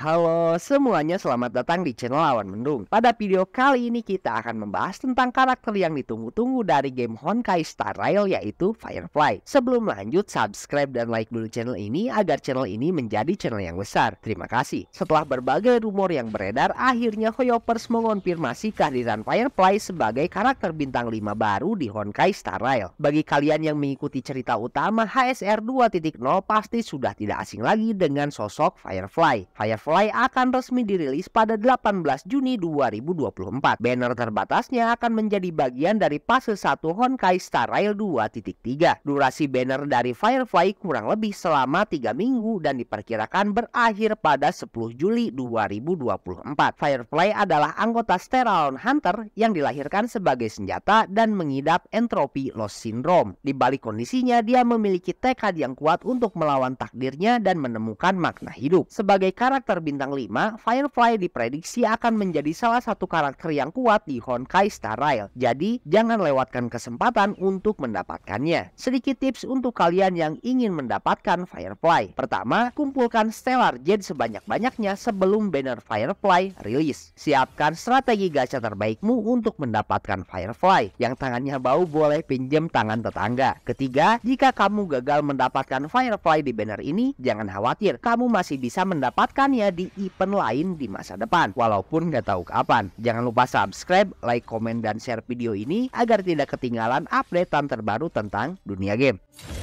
Halo semuanya, selamat datang di channel Lawan Mendung. Pada video kali ini kita akan membahas tentang karakter yang ditunggu-tunggu dari game Honkai Star Rail yaitu Firefly. Sebelum lanjut, subscribe dan like dulu channel ini agar channel ini menjadi channel yang besar. Terima kasih. Setelah berbagai rumor yang beredar, akhirnya Hoyopers mengonfirmasi kehadiran Firefly sebagai karakter bintang 5 baru di Honkai Star Rail. Bagi kalian yang mengikuti cerita utama HSR 2.0 pasti sudah tidak asing lagi dengan sosok Firefly. Firefly Fly akan resmi dirilis pada 18 Juni 2024. Banner terbatasnya akan menjadi bagian dari fase 1 Honkai Star Rail 2.3. Durasi banner dari Firefly kurang lebih selama 3 minggu dan diperkirakan berakhir pada 10 Juli 2024. Firefly adalah anggota Steralon Hunter yang dilahirkan sebagai senjata dan mengidap entropi loss syndrome. Di balik kondisinya, dia memiliki tekad yang kuat untuk melawan takdirnya dan menemukan makna hidup. Sebagai karakter bintang 5, Firefly diprediksi akan menjadi salah satu karakter yang kuat di Honkai Star Rail. Jadi, jangan lewatkan kesempatan untuk mendapatkannya. Sedikit tips untuk kalian yang ingin mendapatkan Firefly. Pertama, kumpulkan Stellar Jade sebanyak-banyaknya sebelum banner Firefly rilis. Siapkan strategi gacha terbaikmu untuk mendapatkan Firefly. Yang tangannya bau boleh pinjam tangan tetangga. Ketiga, jika kamu gagal mendapatkan Firefly di banner ini, jangan khawatir. Kamu masih bisa mendapatkannya di event lain di masa depan walaupun nggak tahu kapan jangan lupa subscribe like komen dan share video ini agar tidak ketinggalan updatean terbaru tentang dunia game